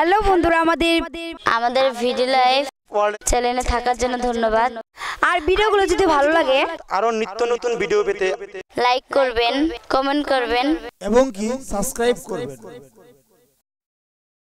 hello বন্ধুরা আমাদের আমাদের ভিডিও লাইভ চ্যানেলে থাকার জন্য ধন্যবাদ আর ভিডিওগুলো যদি ভালো লাগে আরো নিত্য নতুন ভিডিও পেতে লাইক করবেন কমেন্ট করবেন এবং কি সাবস্ক্রাইব করবেন